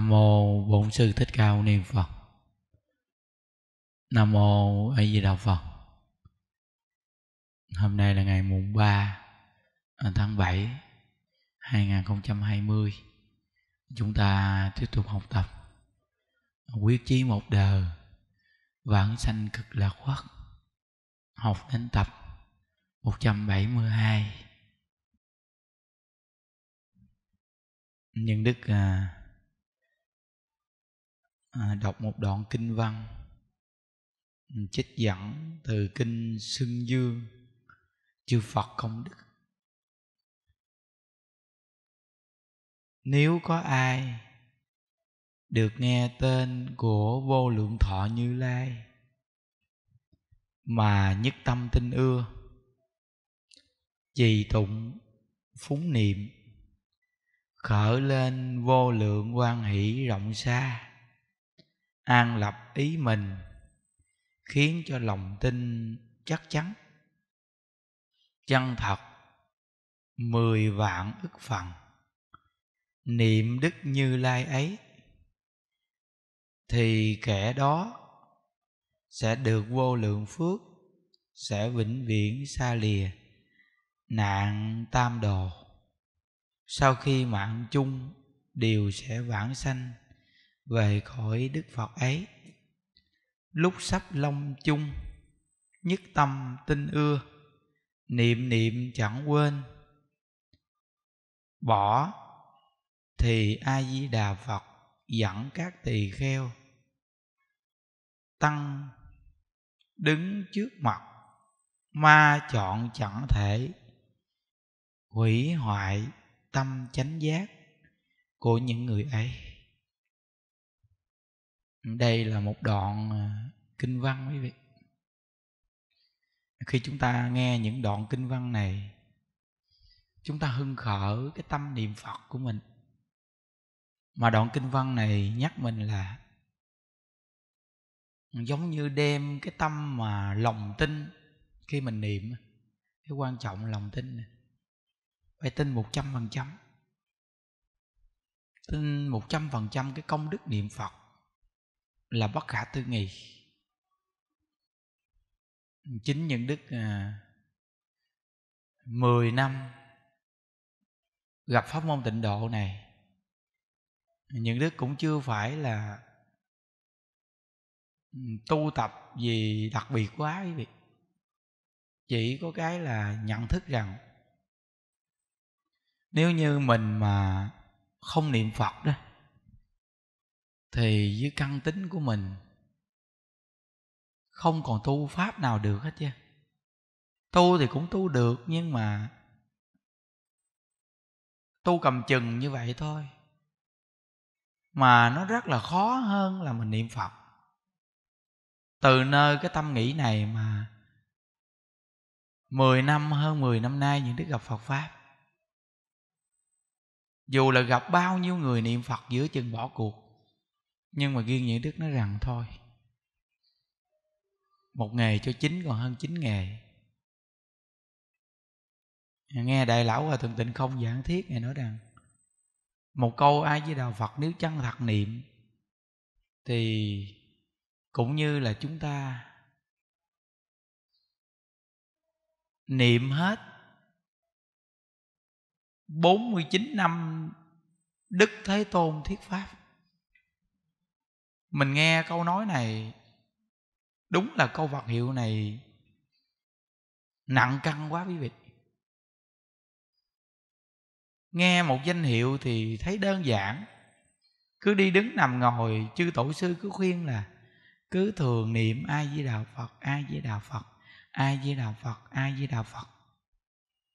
Nam mô Bổn sư Thích cao Mâu Ni Phật. Nam mô A Di Đà Phật. Hôm nay là ngày mùng 3 à, tháng 7 2020. Chúng ta tiếp tục học tập quyết chí một đời vãng sanh cực lạc quốc học đến tập 172 nhân đức à, à, đọc một đoạn kinh văn trích dẫn từ kinh Sưng Dương chư Phật công đức nếu có ai được nghe tên của vô lượng thọ như lai mà nhất tâm tin ưa trì tụng phúng niệm khởi lên vô lượng quan hỷ rộng xa an lập ý mình khiến cho lòng tin chắc chắn chân thật mười vạn ức phần niệm đức như lai ấy thì kẻ đó sẽ được vô lượng phước sẽ vĩnh viễn xa lìa nạn tam đồ sau khi mạng chung đều sẽ vãng sanh về khỏi đức phật ấy lúc sắp long chung nhất tâm tin ưa niệm niệm chẳng quên bỏ thì a di đà phật dẫn các tỳ kheo tăng đứng trước mặt ma chọn chẳng thể hủy hoại tâm chánh giác của những người ấy đây là một đoạn à, kinh văn quý vị khi chúng ta nghe những đoạn kinh văn này chúng ta hưng khởi cái tâm niệm phật của mình mà đoạn kinh văn này nhắc mình là giống như đem cái tâm mà lòng tin khi mình niệm cái quan trọng lòng tin này. phải tin một trăm phần trăm tin một trăm phần trăm cái công đức niệm phật là bất khả tư nghị chính những đức à, 10 năm gặp pháp môn tịnh độ này những đức cũng chưa phải là ừ, tu tập gì đặc biệt quá quý vị chỉ có cái là nhận thức rằng nếu như mình mà không niệm phật đó thì với căn tính của mình không còn tu pháp nào được hết chứ tu thì cũng tu được nhưng mà tu cầm chừng như vậy thôi mà nó rất là khó hơn là mình niệm phật từ nơi cái tâm nghĩ này mà mười năm hơn mười năm nay những đức gặp Phật Pháp Dù là gặp bao nhiêu người niệm Phật giữa chừng bỏ cuộc nhưng mà ghiên nhị đức nói rằng thôi một nghề cho chín còn hơn chín nghề nghe đại lão hòa thượng tịnh không giảng thiết ngài nói rằng một câu ai với đạo phật nếu chân thật niệm thì cũng như là chúng ta niệm hết 49 năm Đức Thế Tôn thuyết pháp mình nghe câu nói này đúng là câu vật hiệu này nặng căng quá quý vị nghe một danh hiệu thì thấy đơn giản cứ đi đứng nằm ngồi chư tổ sư cứ khuyên là cứ thường niệm ai với đạo phật ai với đạo phật ai với đạo phật ai với đạo phật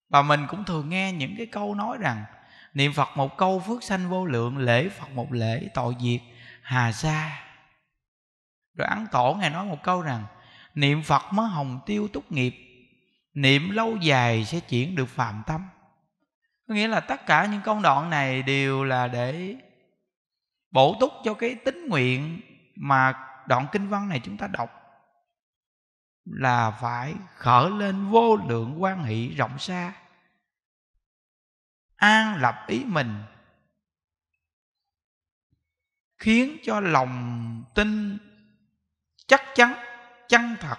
và mình cũng thường nghe những cái câu nói rằng niệm phật một câu phước sanh vô lượng lễ phật một lễ tội diệt hà sa rồi ăn tổ ngài nói một câu rằng niệm phật mới hồng tiêu túc nghiệp niệm lâu dài sẽ chuyển được phạm tâm có nghĩa là tất cả những công đoạn này đều là để bổ túc cho cái tính nguyện mà đoạn kinh văn này chúng ta đọc là phải khởi lên vô lượng quan hệ rộng xa an lập ý mình khiến cho lòng tin chắc chắn chân thật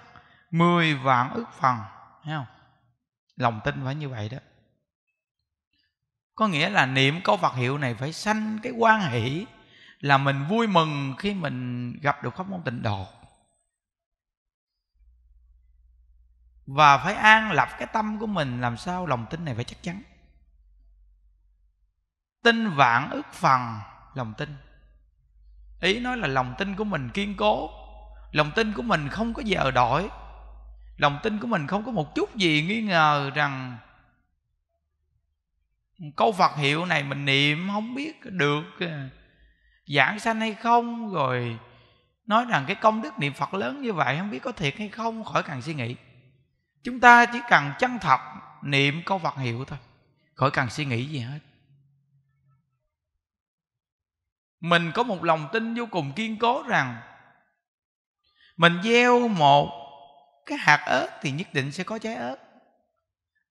mười vạn ức phần thấy không lòng tin phải như vậy đó có nghĩa là niệm có vật hiệu này phải sanh cái quan hỷ là mình vui mừng khi mình gặp được pháp môn tịnh độ và phải an lập cái tâm của mình làm sao lòng tin này phải chắc chắn tin vạn ức phần lòng tin ý nói là lòng tin của mình kiên cố lòng tin của mình không có giờ đổi lòng tin của mình không có một chút gì nghi ngờ rằng câu phật hiệu này mình niệm không biết được à, giảng sanh hay không rồi nói rằng cái công đức niệm phật lớn như vậy không biết có thiệt hay không khỏi cần suy nghĩ chúng ta chỉ cần chân thật niệm câu phật hiệu thôi khỏi cần suy nghĩ gì hết mình có một lòng tin vô cùng kiên cố rằng mình gieo một cái hạt ớt thì nhất định sẽ có trái ớt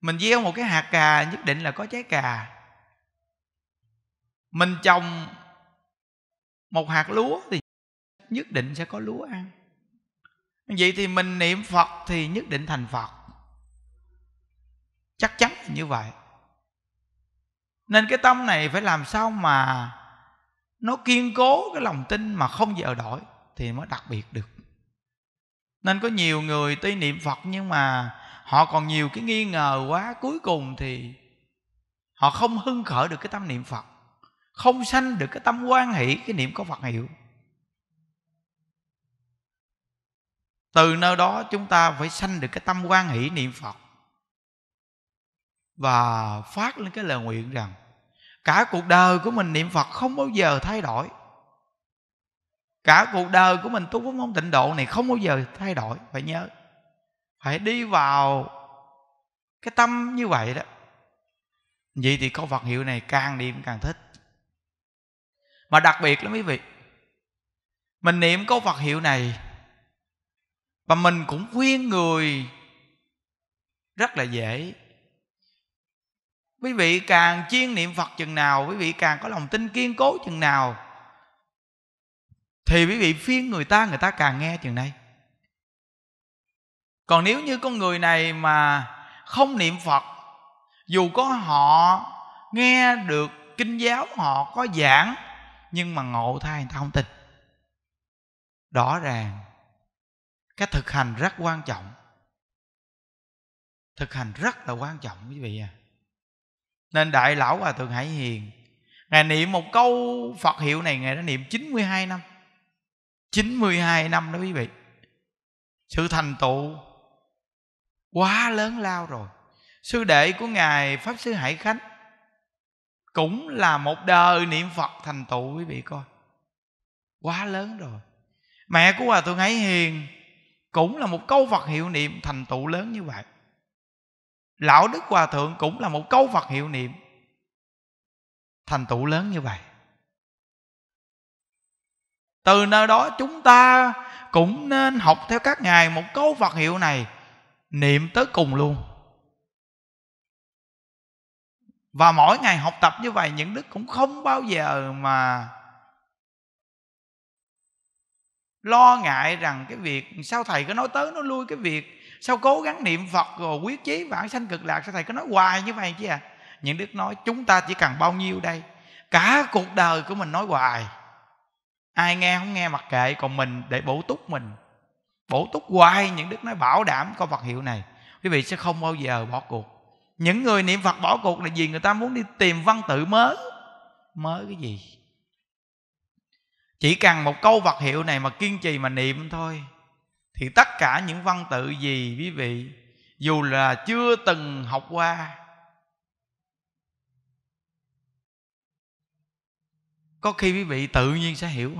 mình gieo một cái hạt cà nhất định là có trái cà mình trồng một hạt lúa thì nhất định sẽ có lúa ăn vậy thì mình niệm phật thì nhất định thành phật chắc chắn là như vậy nên cái tâm này phải làm sao mà nó kiên cố cái lòng tin mà không giờ đổi thì mới đặc biệt được nên có nhiều người tuy niệm phật nhưng mà họ còn nhiều cái nghi ngờ quá cuối cùng thì họ không hưng khởi được cái tâm niệm phật không sanh được cái tâm quan hỷ cái niệm có phật hiệu từ nơi đó chúng ta phải sanh được cái tâm quan hỷ niệm phật và phát lên cái lời nguyện rằng cả cuộc đời của mình niệm phật không bao giờ thay đổi cả cuộc đời của mình tu vấn môn tịnh độ này không bao giờ thay đổi phải nhớ phải đi vào cái tâm như vậy đó vậy thì câu Phật hiệu này càng niệm càng thích mà đặc biệt lắm quý vị mình niệm câu Phật hiệu này và mình cũng khuyên người rất là dễ quý vị càng chuyên niệm phật chừng nào quý vị càng có lòng tin kiên cố chừng nào thì quý vị phiên người ta người ta càng nghe chừng này còn nếu như con người này mà không niệm phật dù có họ nghe được kinh giáo họ có giảng nhưng mà ngộ thay người ta không tin rõ ràng cái thực hành rất quan trọng thực hành rất là quan trọng quý vị à nên đại lão hòa thượng hải hiền ngài niệm một câu phật hiệu này ngài đã niệm 92 năm 92 năm đó quý vị sự thành tựu quá lớn lao rồi sư đệ của ngài pháp sư hải khánh cũng là một đời niệm phật thành tựu quý vị coi quá lớn rồi mẹ của hòa thượng hải hiền cũng là một câu phật hiệu niệm thành tựu lớn như vậy lão đức hòa thượng cũng là một câu phật hiệu niệm thành tựu lớn như vậy từ nơi đó chúng ta cũng nên học theo các ngài một câu phật hiệu này niệm tới cùng luôn và mỗi ngày học tập như vậy những đức cũng không bao giờ mà lo ngại rằng cái việc sao thầy cứ nói tới nó lui cái việc sao cố gắng niệm phật rồi quyết chí vãng sanh cực lạc sao thầy cứ nói hoài như vậy chứ à những đức nói chúng ta chỉ cần bao nhiêu đây cả cuộc đời của mình nói hoài ai nghe không nghe mặc kệ còn mình để bổ túc mình bổ túc hoài những đức nói bảo đảm có vật hiệu này quý vị sẽ không bao giờ bỏ cuộc những người niệm phật bỏ cuộc là vì người ta muốn đi tìm văn tự mới mới cái gì chỉ cần một câu vật hiệu này mà kiên trì mà niệm thôi thì tất cả những văn tự gì quý vị dù là chưa từng học qua có khi quý vị tự nhiên sẽ hiểu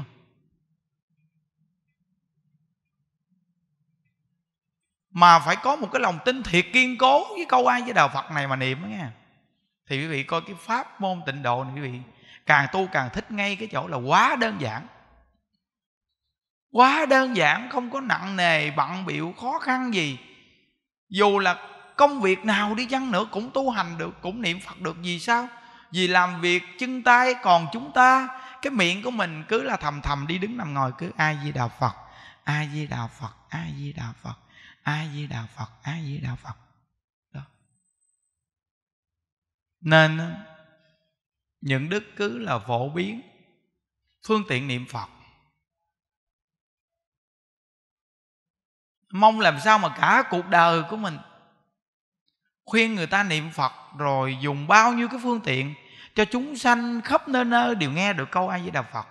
mà phải có một cái lòng tin thiệt kiên cố với câu ai với đạo Phật này mà niệm đó nghe thì quý vị coi cái pháp môn tịnh độ này quý vị càng tu càng thích ngay cái chỗ là quá đơn giản quá đơn giản không có nặng nề bận biểu khó khăn gì dù là công việc nào đi chăng nữa cũng tu hành được cũng niệm phật được gì sao vì làm việc chân tay còn chúng ta cái miệng của mình cứ là thầm thầm đi đứng nằm ngồi cứ ai di đà phật ai di đà phật ai di đà phật ai di đà phật ai di đà phật đó nên những đức cứ là phổ biến phương tiện niệm phật mong làm sao mà cả cuộc đời của mình khuyên người ta niệm phật rồi dùng bao nhiêu cái phương tiện cho chúng sanh khắp nơi nơi đều nghe được câu ai với đà phật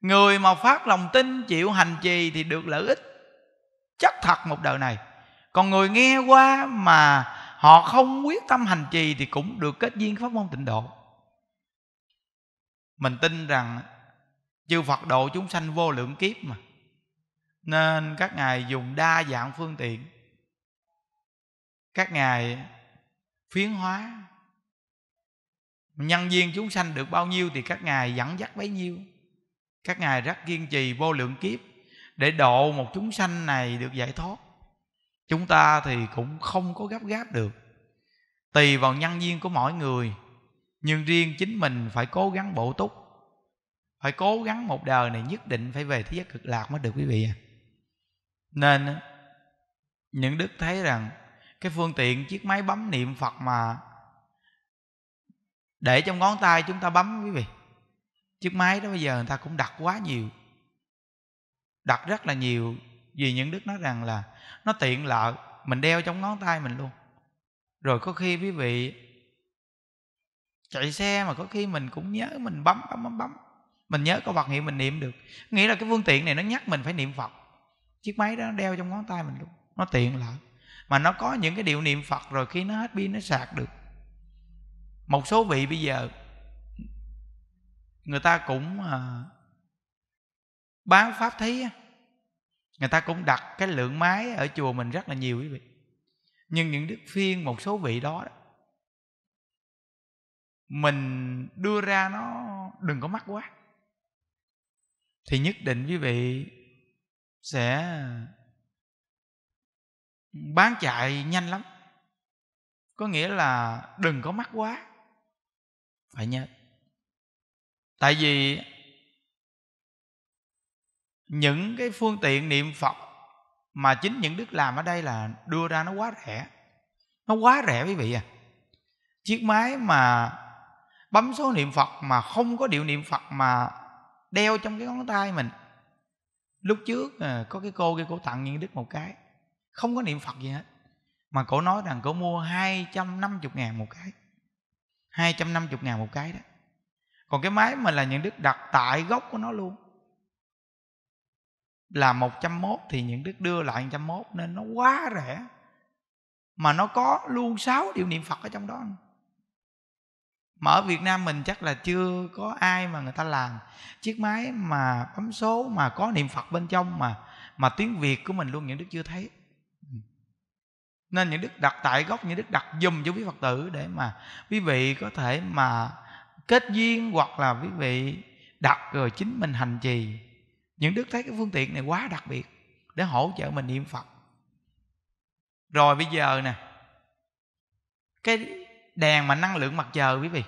người mà phát lòng tin chịu hành trì thì được lợi ích chắc thật một đời này còn người nghe qua mà họ không quyết tâm hành trì thì cũng được kết duyên pháp môn tịnh độ mình tin rằng chư phật độ chúng sanh vô lượng kiếp mà nên các ngài dùng đa dạng phương tiện các ngài phiến hóa nhân viên chúng sanh được bao nhiêu thì các ngài dẫn dắt bấy nhiêu các ngài rất kiên trì vô lượng kiếp để độ một chúng sanh này được giải thoát chúng ta thì cũng không có gấp gáp được tùy vào nhân duyên của mỗi người nhưng riêng chính mình phải cố gắng bổ túc phải cố gắng một đời này nhất định phải về thế giới cực lạc mới được quý vị à nên những đức thấy rằng cái phương tiện chiếc máy bấm niệm phật mà để trong ngón tay chúng ta bấm quý vị chiếc máy đó bây giờ người ta cũng đặt quá nhiều đặt rất là nhiều vì những đức nói rằng là nó tiện lợi mình đeo trong ngón tay mình luôn rồi có khi quý vị chạy xe mà có khi mình cũng nhớ mình bấm bấm bấm bấm mình nhớ có vật hiệu mình niệm được nghĩa là cái phương tiện này nó nhắc mình phải niệm phật chiếc máy đó nó đeo trong ngón tay mình luôn nó tiện lợi mà nó có những cái điệu niệm phật rồi khi nó hết pin nó sạc được một số vị bây giờ người ta cũng à, bán pháp thí người ta cũng đặt cái lượng máy ở chùa mình rất là nhiều quý vị nhưng những đức phiên một số vị đó, đó mình đưa ra nó đừng có mắc quá thì nhất định quý vị sẽ bán chạy nhanh lắm có nghĩa là đừng có mắc quá phải nhớ tại vì những cái phương tiện niệm phật mà chính những đức làm ở đây là đưa ra nó quá rẻ nó quá rẻ quý vị à chiếc máy mà bấm số niệm phật mà không có điệu niệm phật mà đeo trong cái ngón tay mình lúc trước ờ, có cái cô kia cô tặng những đức một cái không có niệm phật gì hết mà cổ nói rằng cổ mua 250 ngàn một cái 250 ngàn một cái đó còn cái máy mình là những đức đặt tại gốc của nó luôn là 101 thì những đức đưa lại 101 nên nó quá rẻ mà nó có luôn 6 điều niệm Phật ở trong đó mà ở Việt Nam mình chắc là chưa có ai mà người ta làm chiếc máy mà bấm số mà có niệm Phật bên trong mà mà tiếng Việt của mình luôn những đức chưa thấy nên những đức đặt tại gốc những đức đặt dùm cho quý phật tử để mà quý vị có thể mà kết duyên hoặc là quý vị đặt rồi chính mình hành trì những đức thấy cái phương tiện này quá đặc biệt để hỗ trợ mình niệm phật rồi bây giờ nè cái đèn mà năng lượng mặt trời quý vị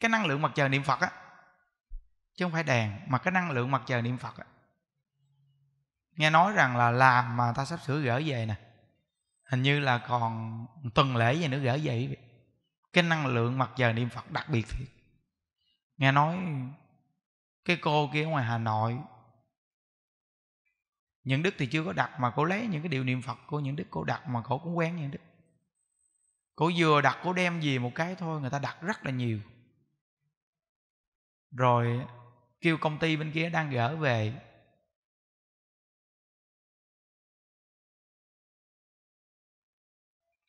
cái năng lượng mặt trời niệm phật á chứ không phải đèn mà cái năng lượng mặt trời niệm phật á nghe nói rằng là làm mà ta sắp sửa gỡ về nè hình như là còn tuần lễ gì nữa gỡ vậy cái năng lượng mặt giờ niệm phật đặc biệt thiệt nghe nói cái cô kia ngoài hà nội những đức thì chưa có đặt mà cô lấy những cái điều niệm phật của những đức cô đặt mà cô cũng quen những đức cô vừa đặt cô đem gì một cái thôi người ta đặt rất là nhiều rồi kêu công ty bên kia đang gỡ về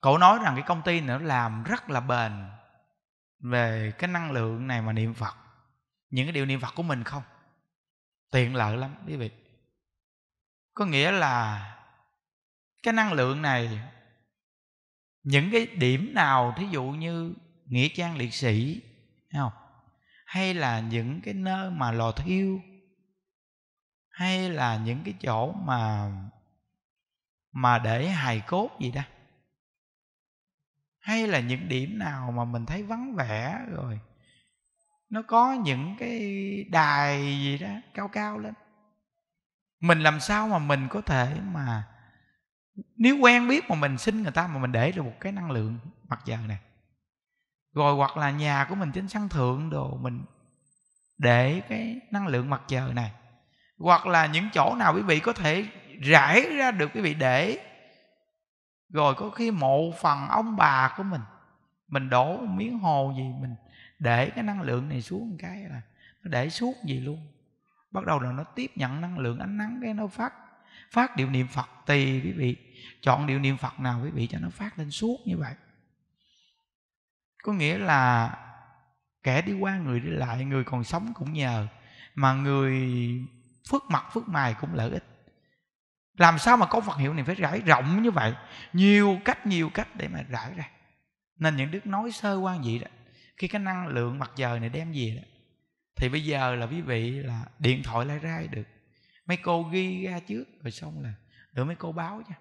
cậu nói rằng cái công ty này nó làm rất là bền về cái năng lượng này mà niệm phật những cái điều niệm phật của mình không tiện lợi lắm quý vị có nghĩa là cái năng lượng này những cái điểm nào thí dụ như nghĩa trang liệt sĩ không hay là những cái nơi mà lò thiêu hay là những cái chỗ mà mà để hài cốt gì đó hay là những điểm nào mà mình thấy vắng vẻ rồi nó có những cái đài gì đó cao cao lên mình làm sao mà mình có thể mà nếu quen biết mà mình xin người ta mà mình để được một cái năng lượng mặt trời này rồi hoặc là nhà của mình trên sân thượng đồ mình để cái năng lượng mặt trời này hoặc là những chỗ nào quý vị có thể rải ra được quý vị để rồi có khi mộ phần ông bà của mình mình đổ miếng hồ gì mình để cái năng lượng này xuống cái là nó để suốt gì luôn bắt đầu là nó tiếp nhận năng lượng ánh nắng cái nó phát phát điệu niệm phật tùy quý vị chọn điệu niệm phật nào quý vị cho nó phát lên suốt như vậy có nghĩa là kẻ đi qua người đi lại người còn sống cũng nhờ mà người phước mặt phước mài cũng lợi ích làm sao mà có Phật hiệu này phải rải rộng như vậy nhiều cách nhiều cách để mà rải ra nên những đức nói sơ quan vậy đó khi cái năng lượng mặt trời này đem về đó thì bây giờ là quý vị là điện thoại lai ra được mấy cô ghi ra trước rồi xong là được mấy cô báo nha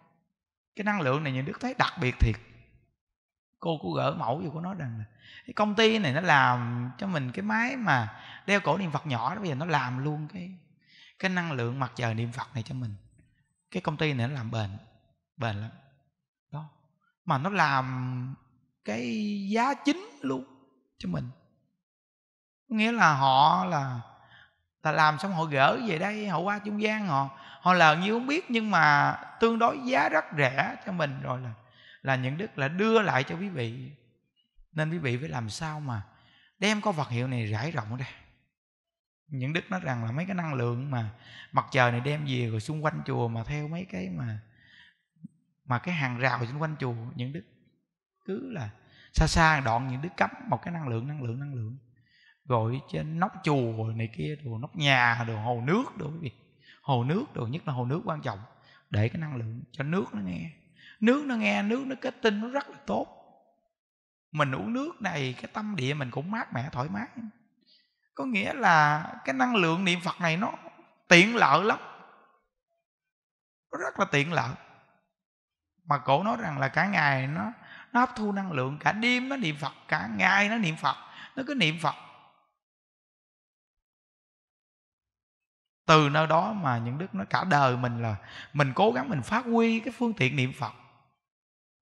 cái năng lượng này những đức thấy đặc biệt thiệt cô cô gỡ mẫu vô cô nói rằng là cái công ty này nó làm cho mình cái máy mà đeo cổ niệm phật nhỏ đó bây giờ nó làm luôn cái cái năng lượng mặt trời niệm phật này cho mình cái công ty này nó làm bền bền lắm đó mà nó làm cái giá chính luôn cho mình nghĩa là họ là ta làm xong họ gỡ về đây họ qua trung gian họ họ là như không biết nhưng mà tương đối giá rất rẻ cho mình rồi là là những đức là đưa lại cho quý vị nên quý vị phải làm sao mà đem có vật hiệu này rải rộng ra những đức nói rằng là mấy cái năng lượng mà mặt trời này đem về rồi xung quanh chùa mà theo mấy cái mà mà cái hàng rào xung quanh chùa những đức cứ là xa xa đoạn những đức cắm một cái năng lượng năng lượng năng lượng rồi trên nóc chùa này kia đồ nóc nhà đồ hồ nước đồ gì hồ nước đồ nhất là hồ nước quan trọng để cái năng lượng cho nước nó nghe nước nó nghe nước nó kết tinh nó rất là tốt mình uống nước này cái tâm địa mình cũng mát mẻ thoải mái có nghĩa là cái năng lượng niệm phật này nó tiện lợi lắm nó rất là tiện lợi mà cổ nói rằng là cả ngày nó nó hấp thu năng lượng cả đêm nó niệm phật cả ngày nó niệm phật nó cứ niệm phật từ nơi đó mà những đức nó cả đời mình là mình cố gắng mình phát huy cái phương tiện niệm phật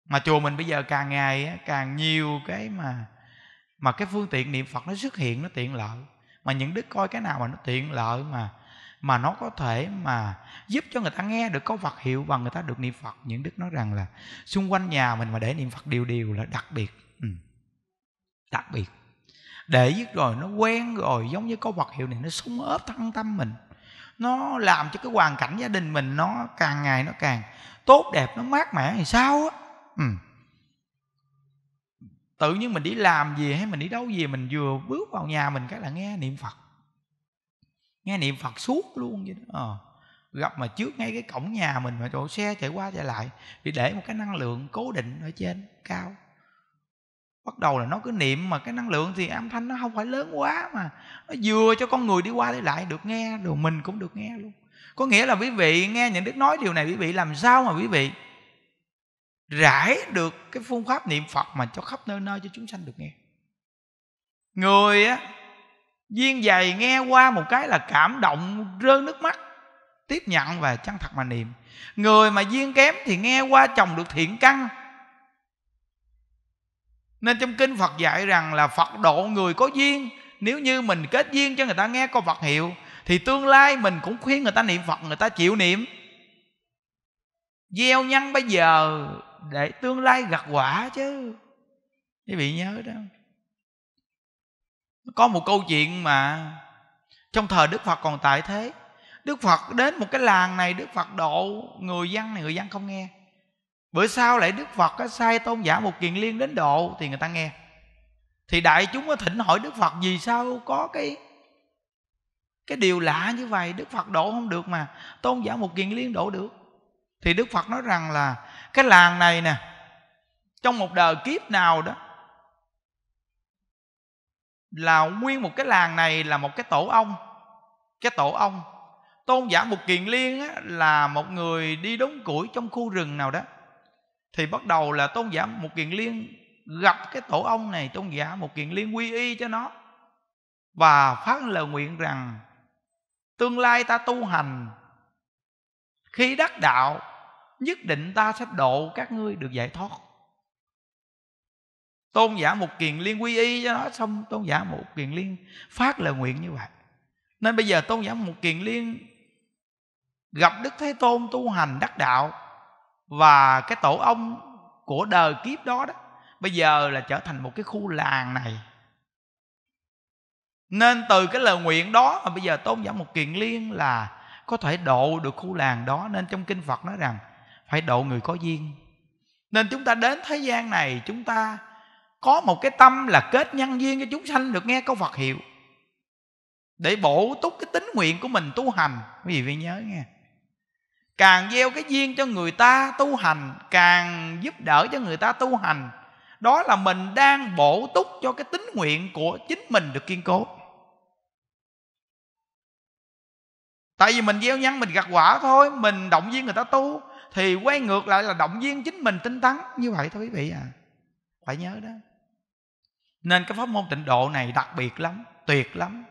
mà chùa mình bây giờ càng ngày càng nhiều cái mà mà cái phương tiện niệm phật nó xuất hiện nó tiện lợi mà những đức coi cái nào mà nó tiện lợi mà mà nó có thể mà giúp cho người ta nghe được có vật hiệu và người ta được niệm phật những đức nói rằng là xung quanh nhà mình mà để niệm phật điều điều là đặc biệt ừ. đặc biệt để giết rồi nó quen rồi giống như có vật hiệu này nó sung ớp thân tâm mình nó làm cho cái hoàn cảnh gia đình mình nó càng ngày nó càng tốt đẹp nó mát mẻ thì sao á ừ tự nhiên mình đi làm gì hay mình đi đâu gì mình vừa bước vào nhà mình cái là nghe niệm phật nghe niệm phật suốt luôn vậy đó ờ. gặp mà trước ngay cái cổng nhà mình mà chỗ xe chạy qua chạy lại thì để một cái năng lượng cố định ở trên cao bắt đầu là nó cứ niệm mà cái năng lượng thì âm thanh nó không phải lớn quá mà nó vừa cho con người đi qua đi lại được nghe rồi mình cũng được nghe luôn có nghĩa là quý vị nghe những đức nói điều này quý vị làm sao mà quý vị rải được cái phương pháp niệm phật mà cho khắp nơi nơi cho chúng sanh được nghe người á duyên dày nghe qua một cái là cảm động rơi nước mắt tiếp nhận và chân thật mà niệm người mà duyên kém thì nghe qua chồng được thiện căn nên trong kinh phật dạy rằng là phật độ người có duyên nếu như mình kết duyên cho người ta nghe câu phật hiệu thì tương lai mình cũng khuyên người ta niệm phật người ta chịu niệm gieo nhân bây giờ để tương lai gặt quả chứ quý vị nhớ đó có một câu chuyện mà trong thời đức phật còn tại thế đức phật đến một cái làng này đức phật độ người dân này người dân không nghe bữa sau lại đức phật có sai tôn giả một kiền liên đến độ thì người ta nghe thì đại chúng có thỉnh hỏi đức phật vì sao có cái cái điều lạ như vậy đức phật độ không được mà tôn giả một kiền liên độ được thì đức phật nói rằng là cái làng này nè trong một đời kiếp nào đó là nguyên một cái làng này là một cái tổ ong cái tổ ong tôn giả một kiền liên á, là một người đi đốn củi trong khu rừng nào đó thì bắt đầu là tôn giả một kiền liên gặp cái tổ ong này tôn giả một kiền liên quy y cho nó và phát lời nguyện rằng tương lai ta tu hành khi đắc đạo nhất định ta sẽ độ các ngươi được giải thoát tôn giả một kiền liên quy y cho nó xong tôn giả một kiền liên phát lời nguyện như vậy nên bây giờ tôn giả một kiền liên gặp đức thế tôn tu hành đắc đạo và cái tổ ông của đời kiếp đó đó bây giờ là trở thành một cái khu làng này nên từ cái lời nguyện đó mà bây giờ tôn giả một kiền liên là có thể độ được khu làng đó nên trong kinh phật nói rằng phải độ người có duyên nên chúng ta đến thế gian này chúng ta có một cái tâm là kết nhân duyên cho chúng sanh được nghe câu Phật hiệu để bổ túc cái tính nguyện của mình tu hành quý vị phải nhớ nghe càng gieo cái duyên cho người ta tu hành càng giúp đỡ cho người ta tu hành đó là mình đang bổ túc cho cái tính nguyện của chính mình được kiên cố tại vì mình gieo nhân mình gặt quả thôi mình động viên người ta tu thì quay ngược lại là động viên chính mình tinh tấn như vậy thôi quý vị à phải nhớ đó nên cái pháp môn tịnh độ này đặc biệt lắm tuyệt lắm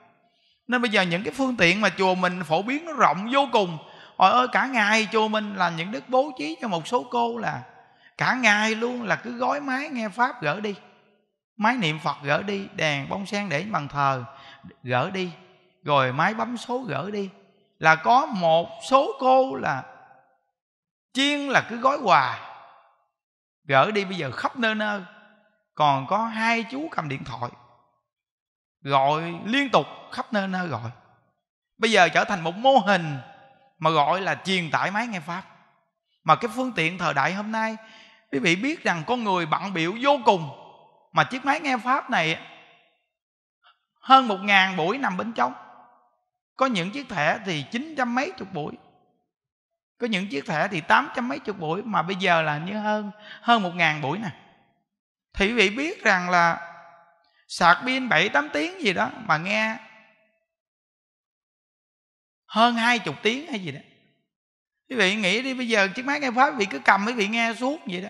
nên bây giờ những cái phương tiện mà chùa mình phổ biến nó rộng vô cùng Hồi ơi cả ngày chùa mình là những đức bố trí cho một số cô là Cả ngày luôn là cứ gói máy nghe Pháp gỡ đi Máy niệm Phật gỡ đi Đèn bông sen để bằng thờ gỡ đi Rồi máy bấm số gỡ đi Là có một số cô là chiên là cứ gói quà gỡ đi bây giờ khắp nơi nơi còn có hai chú cầm điện thoại gọi liên tục khắp nơi nơi gọi bây giờ trở thành một mô hình mà gọi là truyền tải máy nghe pháp mà cái phương tiện thời đại hôm nay quý vị biết rằng con người bận biểu vô cùng mà chiếc máy nghe pháp này hơn một ngàn buổi nằm bên trong có những chiếc thẻ thì chín trăm mấy chục buổi có những chiếc thẻ thì tám trăm mấy chục buổi mà bây giờ là như hơn hơn một ngàn buổi nè thì quý vị biết rằng là sạc pin bảy tám tiếng gì đó mà nghe hơn hai chục tiếng hay gì đó quý vị nghĩ đi bây giờ chiếc máy nghe pháp quý vị cứ cầm quý vị nghe suốt vậy đó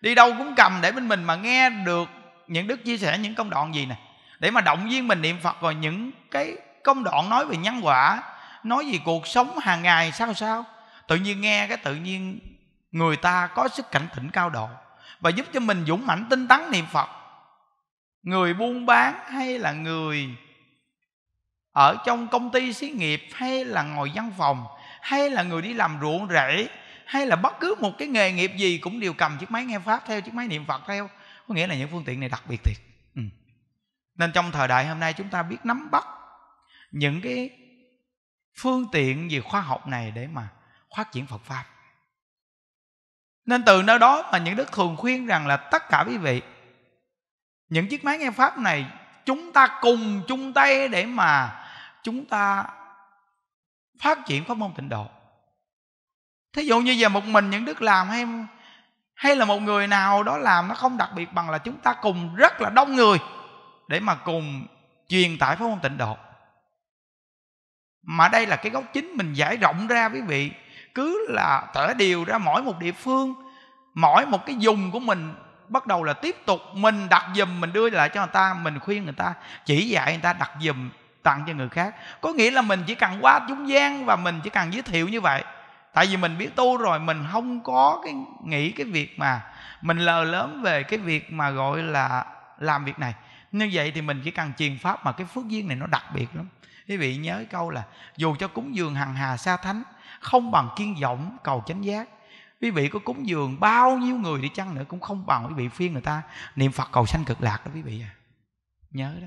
đi đâu cũng cầm để bên mình mà nghe được những đức chia sẻ những công đoạn gì nè để mà động viên mình niệm phật rồi những cái công đoạn nói về nhân quả nói về cuộc sống hàng ngày sao sao tự nhiên nghe cái tự nhiên người ta có sức cảnh tỉnh cao độ và giúp cho mình dũng mãnh tinh tấn niệm phật người buôn bán hay là người ở trong công ty xí nghiệp hay là ngồi văn phòng hay là người đi làm ruộng rẫy hay là bất cứ một cái nghề nghiệp gì cũng đều cầm chiếc máy nghe pháp theo chiếc máy niệm phật theo có nghĩa là những phương tiện này đặc biệt thiệt ừ. nên trong thời đại hôm nay chúng ta biết nắm bắt những cái phương tiện về khoa học này để mà phát triển Phật Pháp Nên từ nơi đó mà những đức thường khuyên rằng là tất cả quý vị Những chiếc máy nghe Pháp này Chúng ta cùng chung tay để mà chúng ta phát triển pháp môn tịnh độ Thí dụ như giờ một mình những đức làm hay hay là một người nào đó làm nó không đặc biệt bằng là chúng ta cùng rất là đông người để mà cùng truyền tải pháp môn tịnh độ mà đây là cái góc chính mình giải rộng ra quý vị cứ là thở điều ra mỗi một địa phương mỗi một cái dùng của mình bắt đầu là tiếp tục mình đặt dùm mình đưa lại cho người ta mình khuyên người ta chỉ dạy người ta đặt dùm tặng cho người khác có nghĩa là mình chỉ cần qua trung gian và mình chỉ cần giới thiệu như vậy tại vì mình biết tu rồi mình không có cái nghĩ cái việc mà mình lờ lớn về cái việc mà gọi là làm việc này như vậy thì mình chỉ cần truyền pháp mà cái phước duyên này nó đặc biệt lắm quý vị nhớ câu là dù cho cúng dường hằng hà sa thánh không bằng kiên vọng cầu chánh giác quý vị có cúng dường bao nhiêu người đi chăng nữa cũng không bằng quý vị phiên người ta niệm phật cầu sanh cực lạc đó quý vị à nhớ đó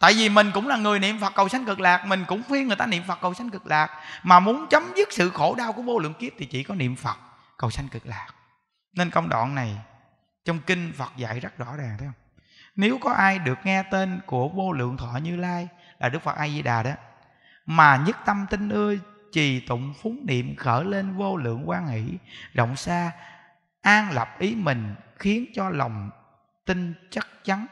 tại vì mình cũng là người niệm phật cầu sanh cực lạc mình cũng phiên người ta niệm phật cầu sanh cực lạc mà muốn chấm dứt sự khổ đau của vô lượng kiếp thì chỉ có niệm phật cầu sanh cực lạc nên công đoạn này trong kinh phật dạy rất rõ ràng thấy không nếu có ai được nghe tên của vô lượng thọ như lai là đức phật a di đà đó mà nhất tâm tin ưa trì tụng phúng niệm khởi lên vô lượng quan hỷ rộng xa an lập ý mình khiến cho lòng tin chắc chắn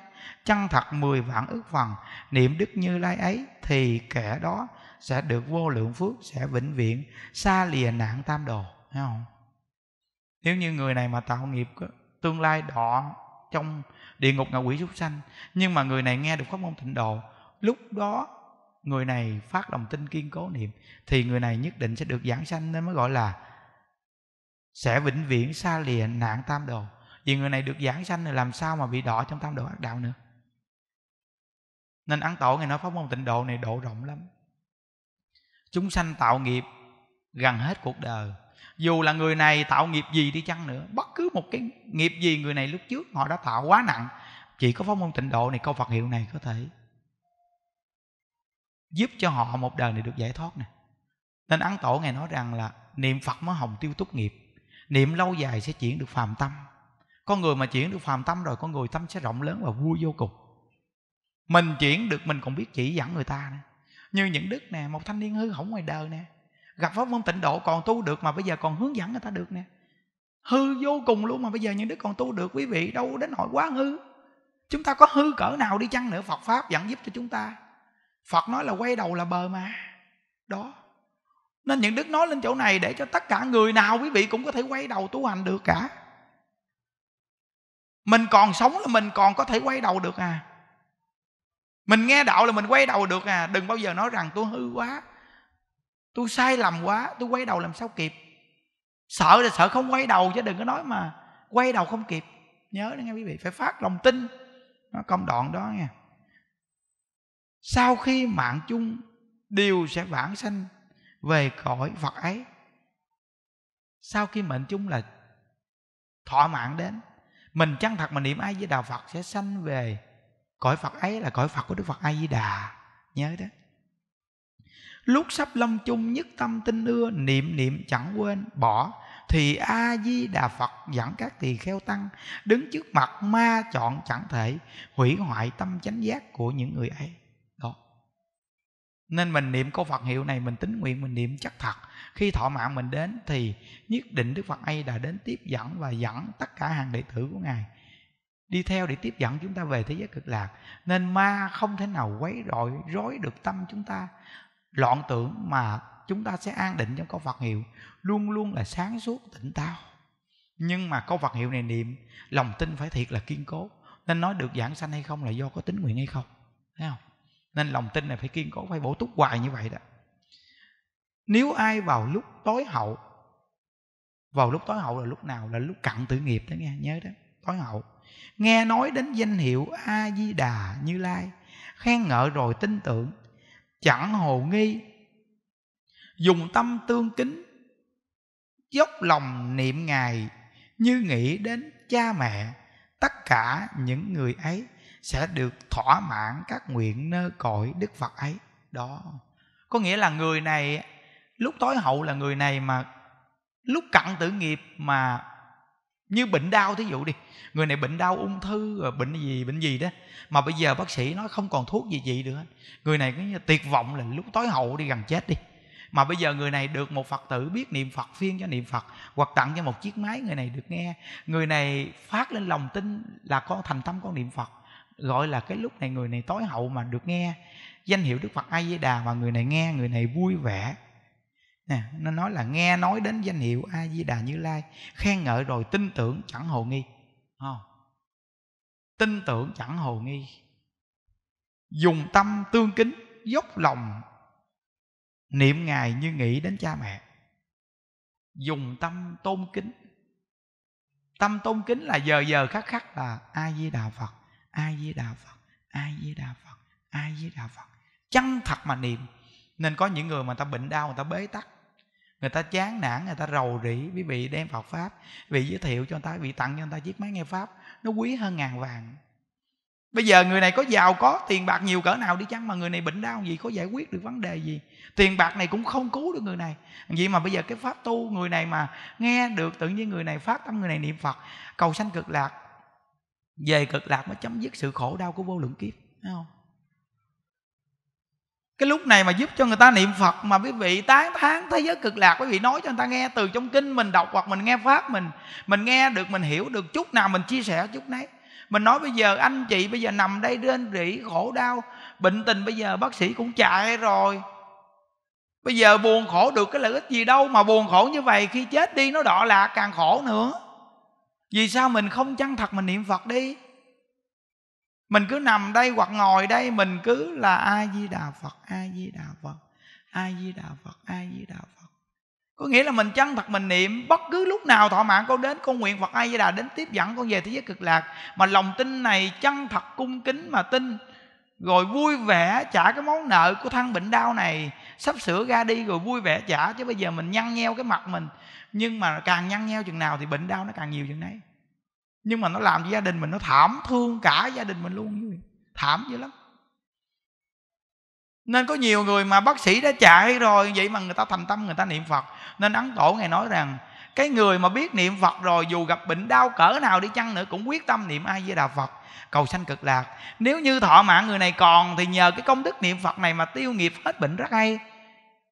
chân thật mười vạn ức phần niệm đức như lai ấy thì kẻ đó sẽ được vô lượng phước sẽ vĩnh viễn xa lìa nạn tam đồ thấy không nếu như người này mà tạo nghiệp tương lai đọ trong địa ngục ngạ quỷ súc sanh nhưng mà người này nghe được pháp môn tịnh độ lúc đó người này phát lòng tin kiên cố niệm thì người này nhất định sẽ được giảng sanh nên mới gọi là sẽ vĩnh viễn xa lìa nạn tam đồ vì người này được giảng sanh thì làm sao mà bị đỏ trong tam đồ ác đạo nữa nên ăn tổ ngày nói pháp môn tịnh độ này độ rộng lắm chúng sanh tạo nghiệp gần hết cuộc đời dù là người này tạo nghiệp gì đi chăng nữa bất cứ một cái nghiệp gì người này lúc trước họ đã tạo quá nặng chỉ có pháp môn tịnh độ này câu phật hiệu này có thể giúp cho họ một đời này được giải thoát nè nên ấn tổ ngài nói rằng là niệm phật mới hồng tiêu túc nghiệp niệm lâu dài sẽ chuyển được phàm tâm con người mà chuyển được phàm tâm rồi con người tâm sẽ rộng lớn và vui vô cùng mình chuyển được mình còn biết chỉ dẫn người ta nữa như những đức nè một thanh niên hư hỏng ngoài đời nè gặp pháp môn tịnh độ còn tu được mà bây giờ còn hướng dẫn người ta được nè hư vô cùng luôn mà bây giờ những đức còn tu được quý vị đâu đến nỗi quá hư chúng ta có hư cỡ nào đi chăng nữa phật pháp vẫn giúp cho chúng ta phật nói là quay đầu là bờ mà đó nên những đức nói lên chỗ này để cho tất cả người nào quý vị cũng có thể quay đầu tu hành được cả mình còn sống là mình còn có thể quay đầu được à mình nghe đạo là mình quay đầu được à đừng bao giờ nói rằng tôi hư quá tôi sai lầm quá tôi quay đầu làm sao kịp sợ là sợ không quay đầu chứ đừng có nói mà quay đầu không kịp nhớ đó nghe quý vị phải phát lòng tin nó công đoạn đó nha sau khi mạng chung đều sẽ vãng sanh về cõi phật ấy sau khi mệnh chung là thọ mạng đến mình chân thật mà niệm ai với đạo phật sẽ sanh về cõi phật ấy là cõi phật của đức phật a di đà nhớ đó lúc sắp lâm chung nhất tâm tinh ưa niệm niệm chẳng quên bỏ thì a di đà phật dẫn các tỳ kheo tăng đứng trước mặt ma chọn chẳng thể hủy hoại tâm chánh giác của những người ấy nên mình niệm câu Phật hiệu này mình tính nguyện mình niệm chắc thật khi thọ mạng mình đến thì nhất định Đức Phật ấy đã đến tiếp dẫn và dẫn tất cả hàng đệ tử của ngài đi theo để tiếp dẫn chúng ta về thế giới cực lạc nên ma không thể nào quấy rội rối được tâm chúng ta loạn tưởng mà chúng ta sẽ an định trong câu Phật hiệu luôn luôn là sáng suốt tỉnh táo nhưng mà câu Phật hiệu này niệm lòng tin phải thiệt là kiên cố nên nói được giảng sanh hay không là do có tính nguyện hay không thấy không nên lòng tin này phải kiên cố phải bổ túc hoài như vậy đó nếu ai vào lúc tối hậu vào lúc tối hậu là lúc nào là lúc cận tử nghiệp đó nghe nhớ đó tối hậu nghe nói đến danh hiệu a di đà như lai khen ngợi rồi tin tưởng chẳng hồ nghi dùng tâm tương kính dốc lòng niệm ngài như nghĩ đến cha mẹ tất cả những người ấy sẽ được thỏa mãn các nguyện nơ cõi đức phật ấy đó có nghĩa là người này lúc tối hậu là người này mà lúc cận tử nghiệp mà như bệnh đau thí dụ đi người này bệnh đau ung thư rồi bệnh gì bệnh gì đó mà bây giờ bác sĩ nói không còn thuốc gì trị nữa người này cứ như tuyệt vọng là lúc tối hậu đi gần chết đi mà bây giờ người này được một phật tử biết niệm phật phiên cho niệm phật hoặc tặng cho một chiếc máy người này được nghe người này phát lên lòng tin là con thành tâm con niệm phật gọi là cái lúc này người này tối hậu mà được nghe danh hiệu đức phật a di đà mà người này nghe người này vui vẻ nè nó nói là nghe nói đến danh hiệu a di đà như lai khen ngợi rồi tin tưởng chẳng hồ nghi không ờ. tin tưởng chẳng hồ nghi dùng tâm tương kính dốc lòng niệm ngài như nghĩ đến cha mẹ dùng tâm tôn kính tâm tôn kính là giờ giờ khắc khắc là a di đà phật ai di đà phật ai di đà phật ai di đà phật chân thật mà niệm nên có những người mà ta bệnh đau người ta bế tắc người ta chán nản người ta rầu rĩ quý vị đem phật pháp vị giới thiệu cho người ta vị tặng cho người ta chiếc máy nghe pháp nó quý hơn ngàn vàng bây giờ người này có giàu có tiền bạc nhiều cỡ nào đi chăng mà người này bệnh đau gì có giải quyết được vấn đề gì tiền bạc này cũng không cứu được người này vậy mà bây giờ cái pháp tu người này mà nghe được tự nhiên người này phát tâm người này niệm phật cầu sanh cực lạc về cực lạc mới chấm dứt sự khổ đau của vô lượng kiếp thấy không cái lúc này mà giúp cho người ta niệm phật mà quý vị tán thán thế giới cực lạc quý vị nói cho người ta nghe từ trong kinh mình đọc hoặc mình nghe pháp mình mình nghe được mình hiểu được chút nào mình chia sẻ chút nấy mình nói bây giờ anh chị bây giờ nằm đây trên rỉ khổ đau bệnh tình bây giờ bác sĩ cũng chạy rồi bây giờ buồn khổ được cái lợi ích gì đâu mà buồn khổ như vậy khi chết đi nó đọa lạc càng khổ nữa vì sao mình không chân thật mình niệm phật đi mình cứ nằm đây hoặc ngồi đây mình cứ là a di đà phật a di đà phật a di đà phật a di đà phật có nghĩa là mình chân thật mình niệm bất cứ lúc nào thọ mạng con đến con nguyện phật a di đà đến tiếp dẫn con về thế giới cực lạc mà lòng tin này chân thật cung kính mà tin rồi vui vẻ trả cái món nợ của thân bệnh đau này sắp sửa ra đi rồi vui vẻ trả chứ bây giờ mình nhăn nheo cái mặt mình nhưng mà càng nhăn nheo chừng nào thì bệnh đau nó càng nhiều chừng đấy nhưng mà nó làm cho gia đình mình nó thảm thương cả gia đình mình luôn thảm dữ lắm nên có nhiều người mà bác sĩ đã chạy rồi vậy mà người ta thành tâm người ta niệm phật nên ấn tổ ngày nói rằng cái người mà biết niệm phật rồi dù gặp bệnh đau cỡ nào đi chăng nữa cũng quyết tâm niệm ai với đà phật cầu sanh cực lạc nếu như thọ mạng người này còn thì nhờ cái công đức niệm phật này mà tiêu nghiệp hết bệnh rất hay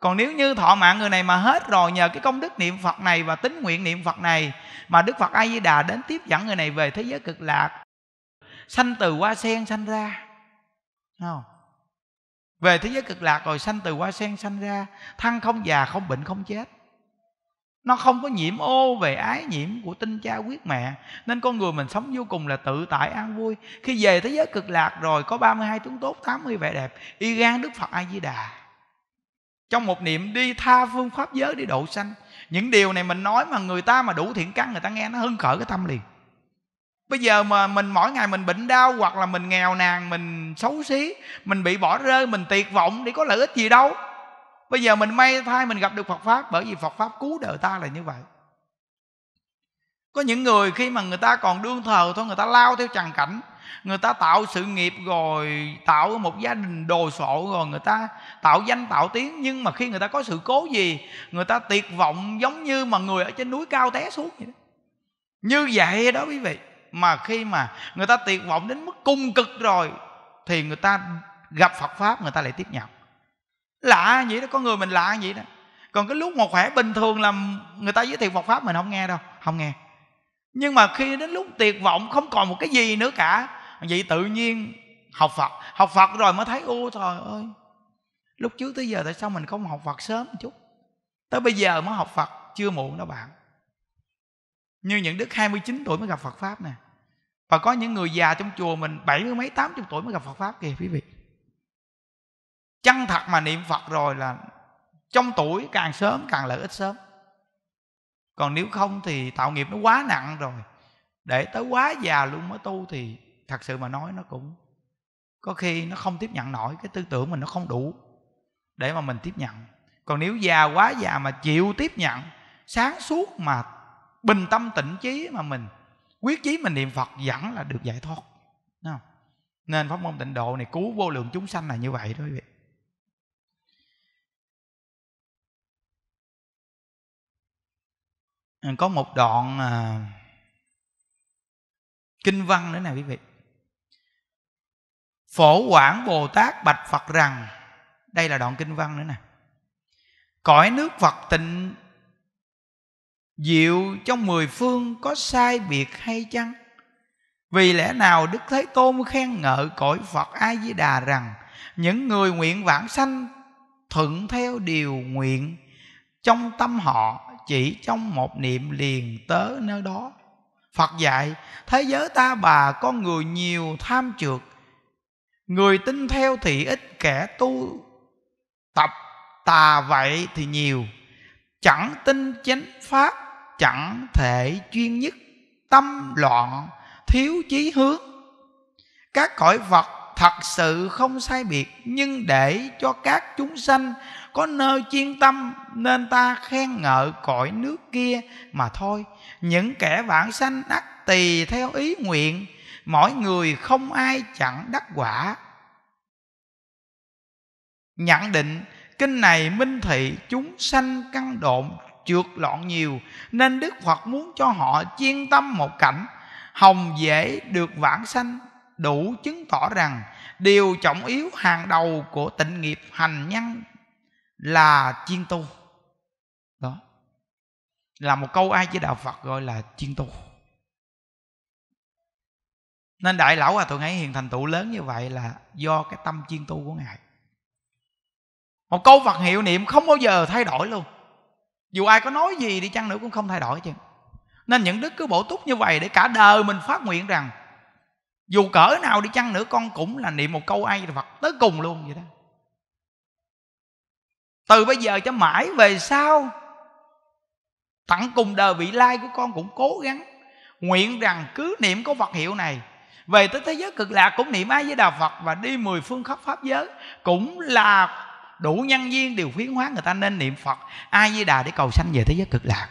còn nếu như thọ mạng người này mà hết rồi nhờ cái công đức niệm phật này và tính nguyện niệm phật này mà đức phật a di đà đến tiếp dẫn người này về thế giới cực lạc sanh từ hoa sen sanh ra không về thế giới cực lạc rồi sanh từ hoa sen sanh ra thân không già không bệnh không chết nó không có nhiễm ô về ái nhiễm của tinh cha quyết mẹ Nên con người mình sống vô cùng là tự tại an vui Khi về thế giới cực lạc rồi Có 32 tướng tốt 80 vẻ đẹp Y gan Đức Phật A-di-đà trong một niệm đi tha phương pháp giới đi độ sanh những điều này mình nói mà người ta mà đủ thiện căn người ta nghe nó hưng khởi cái tâm liền bây giờ mà mình mỗi ngày mình bệnh đau hoặc là mình nghèo nàn mình xấu xí mình bị bỏ rơi mình tuyệt vọng để có lợi ích gì đâu bây giờ mình may thay mình gặp được phật pháp bởi vì phật pháp cứu đời ta là như vậy có những người khi mà người ta còn đương thờ thôi người ta lao theo trần cảnh người ta tạo sự nghiệp rồi tạo một gia đình đồ sộ rồi người ta tạo danh tạo tiếng nhưng mà khi người ta có sự cố gì người ta tuyệt vọng giống như mà người ở trên núi cao té xuống vậy đó. như vậy đó quý vị mà khi mà người ta tuyệt vọng đến mức cung cực rồi thì người ta gặp phật pháp người ta lại tiếp nhận lạ vậy đó có người mình lạ vậy đó còn cái lúc một khỏe bình thường là người ta giới thiệu Phật pháp mình không nghe đâu không nghe nhưng mà khi đến lúc tuyệt vọng không còn một cái gì nữa cả vậy tự nhiên học phật học phật rồi mới thấy ô trời ơi lúc trước tới giờ tại sao mình không học phật sớm một chút tới bây giờ mới học phật chưa muộn đó bạn như những đức 29 tuổi mới gặp phật pháp nè và có những người già trong chùa mình bảy mươi mấy tám chục tuổi mới gặp phật pháp kìa quý vị chân thật mà niệm phật rồi là trong tuổi càng sớm càng lợi ích sớm còn nếu không thì tạo nghiệp nó quá nặng rồi để tới quá già luôn mới tu thì thật sự mà nói nó cũng có khi nó không tiếp nhận nổi cái tư tưởng mình nó không đủ để mà mình tiếp nhận còn nếu già quá già mà chịu tiếp nhận sáng suốt mà bình tâm tĩnh trí mà mình quyết chí mình niệm phật vẫn là được giải thoát không? nên pháp môn tịnh độ này cứu vô lượng chúng sanh là như vậy đó quý vị có một đoạn à, kinh văn nữa nè quý vị Phổ Quảng Bồ Tát bạch Phật rằng Đây là đoạn kinh văn nữa nè Cõi nước Phật tịnh Diệu trong mười phương có sai biệt hay chăng? Vì lẽ nào Đức Thế Tôn khen ngợi cõi Phật A Di Đà rằng những người nguyện vãng sanh thuận theo điều nguyện trong tâm họ chỉ trong một niệm liền tới nơi đó. Phật dạy thế giới ta bà con người nhiều tham trượt người tin theo thì ít kẻ tu tập tà vậy thì nhiều chẳng tin chánh pháp chẳng thể chuyên nhất tâm loạn thiếu chí hướng các cõi vật thật sự không sai biệt nhưng để cho các chúng sanh có nơi chuyên tâm nên ta khen ngợi cõi nước kia mà thôi những kẻ vãng sanh ắt tỳ theo ý nguyện mỗi người không ai chẳng đắc quả nhận định kinh này minh thị chúng sanh căn độn trượt loạn nhiều nên đức phật muốn cho họ chuyên tâm một cảnh hồng dễ được vãng sanh đủ chứng tỏ rằng điều trọng yếu hàng đầu của tịnh nghiệp hành nhân là chuyên tu đó là một câu ai với đạo phật gọi là chuyên tu nên đại lão hòa à, thượng ấy hiện thành tựu lớn như vậy là do cái tâm chuyên tu của ngài một câu phật hiệu niệm không bao giờ thay đổi luôn dù ai có nói gì đi chăng nữa cũng không thay đổi chứ nên những đức cứ bổ túc như vậy để cả đời mình phát nguyện rằng dù cỡ nào đi chăng nữa con cũng là niệm một câu ai phật tới cùng luôn vậy đó từ bây giờ cho mãi về sau tặng cùng đời vị lai của con cũng cố gắng nguyện rằng cứ niệm có Phật hiệu này về tới thế giới cực lạc cũng niệm ai với đà phật và đi mười phương khắp pháp giới cũng là đủ nhân viên điều khuyến hóa người ta nên niệm phật ai với đà để cầu sanh về thế giới cực lạc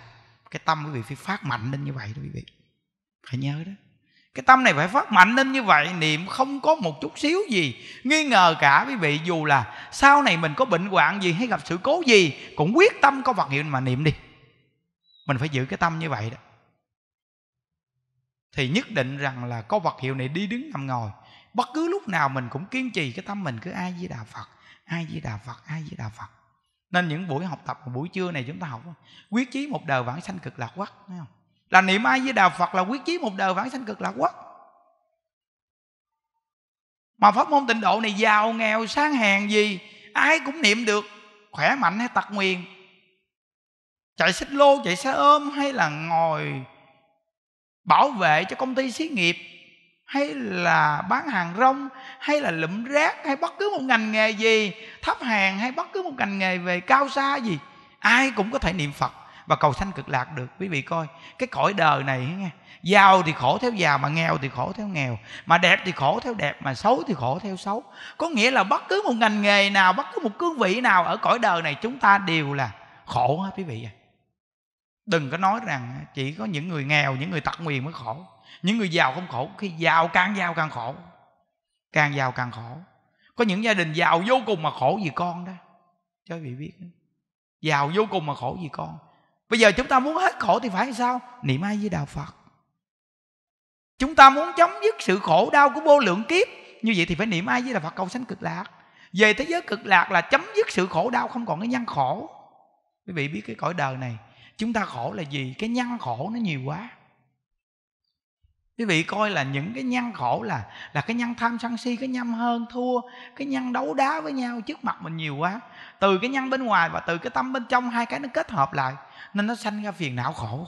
cái tâm quý vị phải phát mạnh lên như vậy đó quý vị phải nhớ đó cái tâm này phải phát mạnh lên như vậy niệm không có một chút xíu gì nghi ngờ cả quý vị dù là sau này mình có bệnh hoạn gì hay gặp sự cố gì cũng quyết tâm có vật hiệu mà niệm đi mình phải giữ cái tâm như vậy đó thì nhất định rằng là có vật hiệu này đi đứng nằm ngồi bất cứ lúc nào mình cũng kiên trì cái tâm mình cứ ai với đà phật ai với đà phật ai với đà phật nên những buổi học tập buổi trưa này chúng ta học quyết chí một đời vãng sanh cực lạc quắc thấy không là niệm ai với đà phật là quyết chí một đời vãng sanh cực lạc quắc mà pháp môn tịnh độ này giàu nghèo sang hèn gì ai cũng niệm được khỏe mạnh hay tật nguyền chạy xích lô chạy xe ôm hay là ngồi bảo vệ cho công ty xí nghiệp hay là bán hàng rong hay là lụm rác hay bất cứ một ngành nghề gì thấp hàng hay bất cứ một ngành nghề về cao xa gì ai cũng có thể niệm phật và cầu sanh cực lạc được quý vị coi cái cõi đời này nghe giàu thì khổ theo giàu mà nghèo thì khổ theo nghèo mà đẹp thì khổ theo đẹp mà xấu thì khổ theo xấu có nghĩa là bất cứ một ngành nghề nào bất cứ một cương vị nào ở cõi đời này chúng ta đều là khổ hết quý vị à đừng có nói rằng chỉ có những người nghèo những người tật nguyền mới khổ những người giàu không khổ khi giàu càng giàu càng khổ càng giàu càng khổ có những gia đình giàu vô cùng mà khổ vì con đó cho vị biết giàu vô cùng mà khổ vì con bây giờ chúng ta muốn hết khổ thì phải sao niệm ai với đạo phật chúng ta muốn chấm dứt sự khổ đau của vô lượng kiếp như vậy thì phải niệm ai với đạo phật cầu sanh cực lạc về thế giới cực lạc là chấm dứt sự khổ đau không còn cái nhân khổ quý vị biết cái cõi đời này chúng ta khổ là gì cái nhân khổ nó nhiều quá quý vị coi là những cái nhân khổ là là cái nhân tham sân si cái nhân hơn thua cái nhân đấu đá với nhau trước mặt mình nhiều quá từ cái nhân bên ngoài và từ cái tâm bên trong hai cái nó kết hợp lại nên nó sanh ra phiền não khổ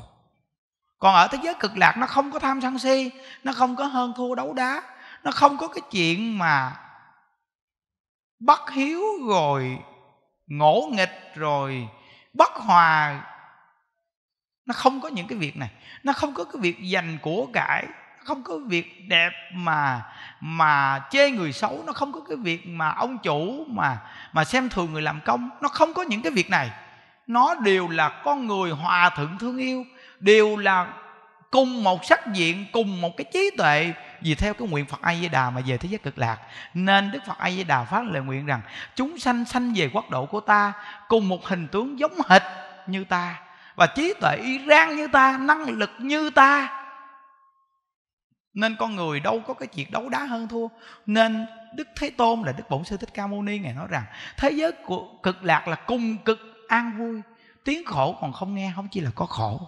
còn ở thế giới cực lạc nó không có tham sân si nó không có hơn thua đấu đá nó không có cái chuyện mà bất hiếu rồi ngỗ nghịch rồi bất hòa nó không có những cái việc này nó không có cái việc dành của cải không có việc đẹp mà mà chê người xấu nó không có cái việc mà ông chủ mà mà xem thường người làm công nó không có những cái việc này nó đều là con người hòa thượng thương yêu đều là cùng một sắc diện cùng một cái trí tuệ vì theo cái nguyện Phật A Di Đà mà về thế giới cực lạc nên Đức Phật A Di Đà phát lời nguyện rằng chúng sanh sanh về quốc độ của ta cùng một hình tướng giống hệt như ta và trí tuệ rang như ta năng lực như ta nên con người đâu có cái chuyện đấu đá hơn thua nên đức thế tôn là đức bổn sư thích ca mâu ni ngài nói rằng thế giới của cực lạc là cùng cực an vui tiếng khổ còn không nghe không chỉ là có khổ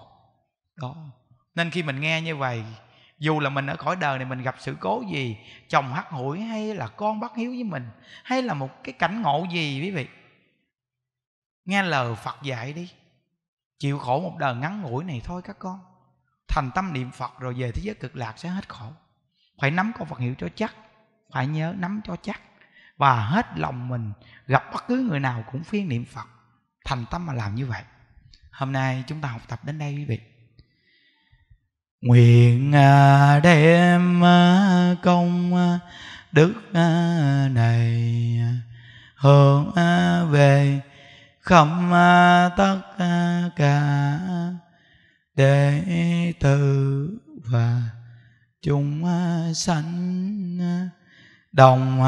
đó nên khi mình nghe như vậy dù là mình ở khỏi đời này mình gặp sự cố gì chồng hắt hủi hay là con bắt hiếu với mình hay là một cái cảnh ngộ gì quý vị nghe lời phật dạy đi chịu khổ một đời ngắn ngủi này thôi các con thành tâm niệm phật rồi về thế giới cực lạc sẽ hết khổ phải nắm con phật hiệu cho chắc phải nhớ nắm cho chắc và hết lòng mình gặp bất cứ người nào cũng phiên niệm phật thành tâm mà làm như vậy hôm nay chúng ta học tập đến đây quý vị nguyện à, đem à, công à, đức này hướng về khẩm tất cả đệ tử và chúng sanh đồng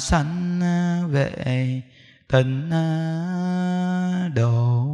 sanh về tịnh độ